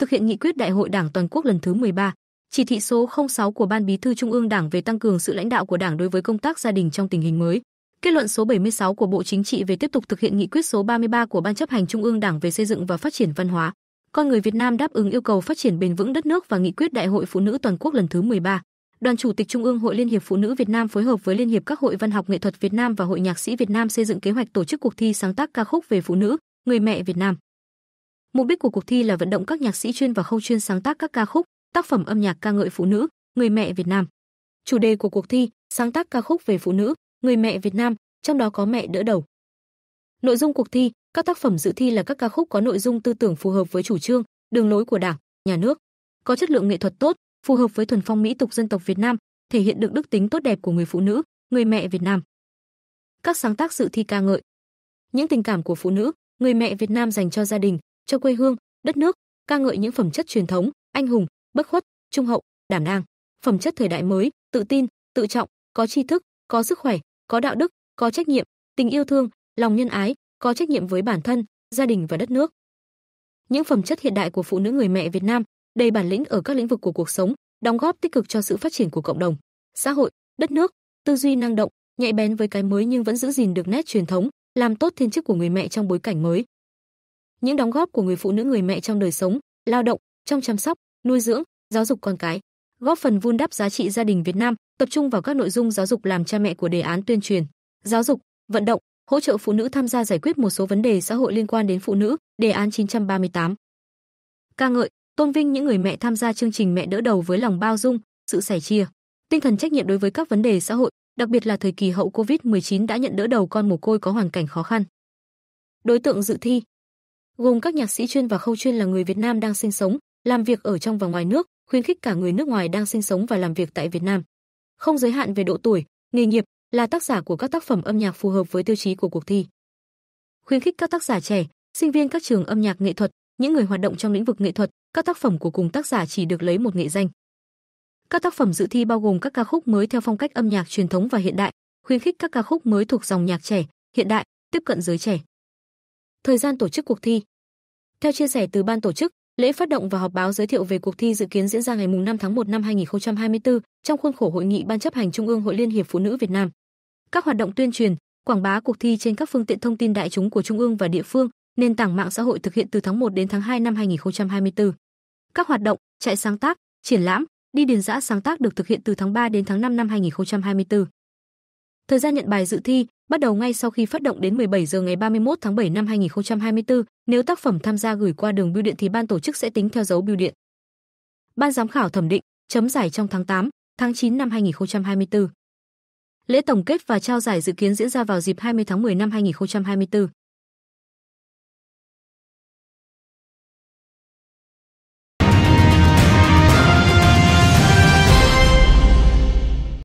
thực hiện nghị quyết Đại hội Đảng toàn quốc lần thứ 13, chỉ thị số 06 của Ban Bí thư Trung ương Đảng về tăng cường sự lãnh đạo của Đảng đối với công tác gia đình trong tình hình mới, kết luận số 76 của Bộ Chính trị về tiếp tục thực hiện nghị quyết số 33 của Ban chấp hành Trung ương Đảng về xây dựng và phát triển văn hóa, con người Việt Nam đáp ứng yêu cầu phát triển bền vững đất nước và nghị quyết Đại hội Phụ nữ toàn quốc lần thứ 13. Đoàn Chủ tịch Trung ương Hội Liên hiệp Phụ nữ Việt Nam phối hợp với Liên hiệp các hội văn học nghệ thuật Việt Nam và Hội nhạc sĩ Việt Nam xây dựng kế hoạch tổ chức cuộc thi sáng tác ca khúc về phụ nữ, người mẹ Việt Nam. Mục đích của cuộc thi là vận động các nhạc sĩ chuyên và không chuyên sáng tác các ca khúc, tác phẩm âm nhạc ca ngợi phụ nữ, người mẹ Việt Nam. Chủ đề của cuộc thi: Sáng tác ca khúc về phụ nữ, người mẹ Việt Nam, trong đó có mẹ đỡ đầu. Nội dung cuộc thi: Các tác phẩm dự thi là các ca khúc có nội dung tư tưởng phù hợp với chủ trương, đường lối của Đảng, nhà nước, có chất lượng nghệ thuật tốt, phù hợp với thuần phong mỹ tục dân tộc Việt Nam, thể hiện được đức tính tốt đẹp của người phụ nữ, người mẹ Việt Nam. Các sáng tác dự thi ca ngợi những tình cảm của phụ nữ, người mẹ Việt Nam dành cho gia đình, cho quê hương, đất nước, ca ngợi những phẩm chất truyền thống, anh hùng, bất khuất, trung hậu, đảm đang, phẩm chất thời đại mới, tự tin, tự trọng, có tri thức, có sức khỏe, có đạo đức, có trách nhiệm, tình yêu thương, lòng nhân ái, có trách nhiệm với bản thân, gia đình và đất nước. Những phẩm chất hiện đại của phụ nữ người mẹ Việt Nam, đầy bản lĩnh ở các lĩnh vực của cuộc sống, đóng góp tích cực cho sự phát triển của cộng đồng, xã hội, đất nước, tư duy năng động, nhạy bén với cái mới nhưng vẫn giữ gìn được nét truyền thống, làm tốt thiên chức của người mẹ trong bối cảnh mới những đóng góp của người phụ nữ người mẹ trong đời sống, lao động, trong chăm sóc, nuôi dưỡng, giáo dục con cái, góp phần vun đắp giá trị gia đình Việt Nam, tập trung vào các nội dung giáo dục làm cha mẹ của đề án tuyên truyền, giáo dục, vận động, hỗ trợ phụ nữ tham gia giải quyết một số vấn đề xã hội liên quan đến phụ nữ, đề án 938. Ca ngợi, tôn vinh những người mẹ tham gia chương trình mẹ đỡ đầu với lòng bao dung, sự sẻ chia, tinh thần trách nhiệm đối với các vấn đề xã hội, đặc biệt là thời kỳ hậu Covid-19 đã nhận đỡ đầu con mồ côi có hoàn cảnh khó khăn. Đối tượng dự thi, gồm các nhạc sĩ chuyên và không chuyên là người Việt Nam đang sinh sống, làm việc ở trong và ngoài nước, khuyến khích cả người nước ngoài đang sinh sống và làm việc tại Việt Nam. Không giới hạn về độ tuổi, nghề nghiệp, là tác giả của các tác phẩm âm nhạc phù hợp với tiêu chí của cuộc thi. Khuyến khích các tác giả trẻ, sinh viên các trường âm nhạc nghệ thuật, những người hoạt động trong lĩnh vực nghệ thuật, các tác phẩm của cùng tác giả chỉ được lấy một nghệ danh. Các tác phẩm dự thi bao gồm các ca khúc mới theo phong cách âm nhạc truyền thống và hiện đại, khuyến khích các ca khúc mới thuộc dòng nhạc trẻ, hiện đại, tiếp cận giới trẻ thời gian tổ chức cuộc thi. Theo chia sẻ từ ban tổ chức, lễ phát động và họp báo giới thiệu về cuộc thi dự kiến diễn ra ngày mùng 5 tháng 1 năm 2024 trong khuôn khổ hội nghị ban chấp hành Trung ương Hội Liên hiệp Phụ nữ Việt Nam. Các hoạt động tuyên truyền, quảng bá cuộc thi trên các phương tiện thông tin đại chúng của trung ương và địa phương, nền tảng mạng xã hội thực hiện từ tháng 1 đến tháng 2 năm 2024. Các hoạt động, chạy sáng tác, triển lãm, đi điền giã sáng tác được thực hiện từ tháng 3 đến tháng 5 năm 2024. Thời gian nhận bài dự thi Bắt đầu ngay sau khi phát động đến 17 giờ ngày 31 tháng 7 năm 2024, nếu tác phẩm tham gia gửi qua đường bưu điện thì ban tổ chức sẽ tính theo dấu bưu điện. Ban giám khảo thẩm định, chấm giải trong tháng 8, tháng 9 năm 2024. Lễ tổng kết và trao giải dự kiến diễn ra vào dịp 20 tháng 10 năm 2024.